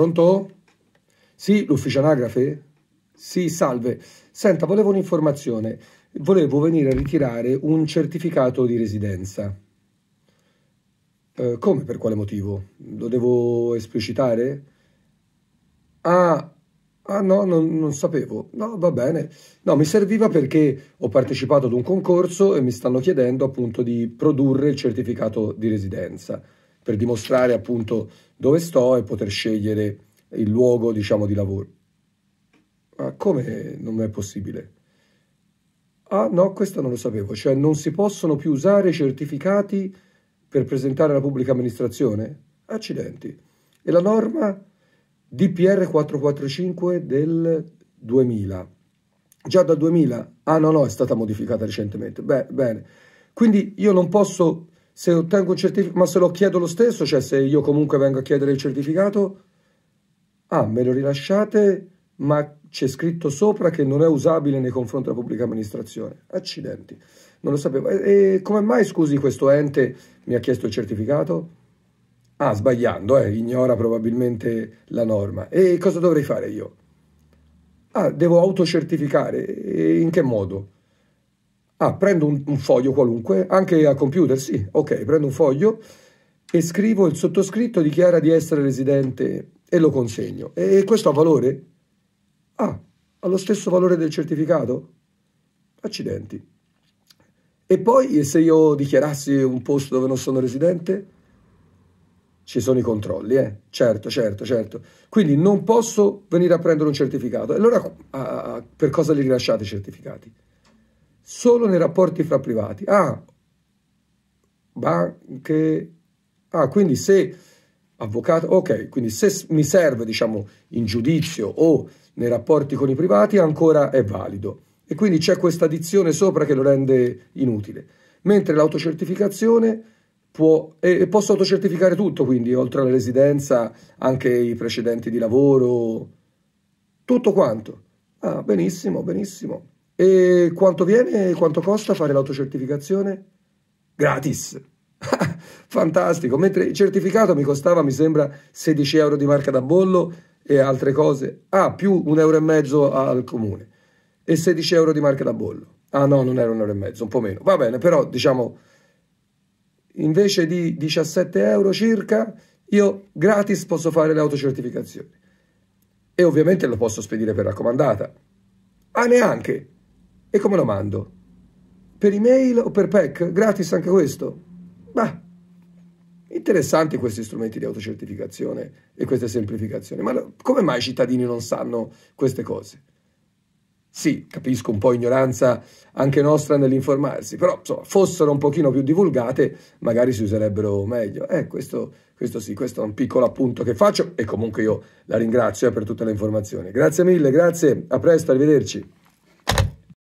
Pronto? Sì, l'ufficio anagrafe? Sì, salve. Senta, volevo un'informazione. Volevo venire a ritirare un certificato di residenza. Eh, come? Per quale motivo? Lo devo esplicitare? Ah, ah no, non, non sapevo. No, va bene. No, mi serviva perché ho partecipato ad un concorso e mi stanno chiedendo appunto di produrre il certificato di residenza per dimostrare appunto dove sto e poter scegliere il luogo diciamo di lavoro. Ma come non è possibile? Ah no, questo non lo sapevo, cioè non si possono più usare certificati per presentare alla pubblica amministrazione? Accidenti. E la norma DPR 445 del 2000. Già dal 2000? Ah no, no, è stata modificata recentemente. Beh, bene. Quindi io non posso se ottengo un certificato, ma se lo chiedo lo stesso, cioè se io comunque vengo a chiedere il certificato, ah, me lo rilasciate, ma c'è scritto sopra che non è usabile nei confronti della pubblica amministrazione. Accidenti, non lo sapevo. E, e come mai, scusi, questo ente mi ha chiesto il certificato? Ah, sbagliando, eh, ignora probabilmente la norma. E cosa dovrei fare io? Ah, devo autocertificare. E in che modo? Ah, prendo un, un foglio qualunque, anche al computer, sì. Ok, prendo un foglio e scrivo il sottoscritto dichiara di essere residente e lo consegno. E, e questo ha valore? Ah, ha lo stesso valore del certificato? Accidenti. E poi e se io dichiarassi un posto dove non sono residente? Ci sono i controlli, eh? Certo, certo, certo. Quindi non posso venire a prendere un certificato. E allora a, a, per cosa li rilasciate i certificati? solo nei rapporti fra privati. Ah, banche... Ah, quindi se avvocato, ok, quindi se mi serve, diciamo, in giudizio o nei rapporti con i privati ancora è valido. E quindi c'è questa dizione sopra che lo rende inutile. Mentre l'autocertificazione può, e, e posso autocertificare tutto, quindi oltre alla residenza anche i precedenti di lavoro, tutto quanto. Ah, benissimo, benissimo. E quanto viene e quanto costa fare l'autocertificazione? Gratis! Fantastico! Mentre il certificato mi costava, mi sembra, 16 euro di marca da bollo e altre cose. Ah, più un euro e mezzo al comune e 16 euro di marca da bollo. Ah no, non era un euro e mezzo, un po' meno. Va bene, però diciamo, invece di 17 euro circa, io gratis posso fare le autocertificazioni. E ovviamente lo posso spedire per raccomandata. Ah, neanche! E come lo mando? Per email o per PEC? Gratis anche questo? Beh, interessanti questi strumenti di autocertificazione e queste semplificazioni, ma come mai i cittadini non sanno queste cose? Sì, capisco un po' ignoranza anche nostra nell'informarsi, però insomma, fossero un pochino più divulgate magari si userebbero meglio. Eh, questo, questo sì, questo è un piccolo appunto che faccio e comunque io la ringrazio eh, per tutte le informazioni. Grazie mille, grazie, a presto, arrivederci.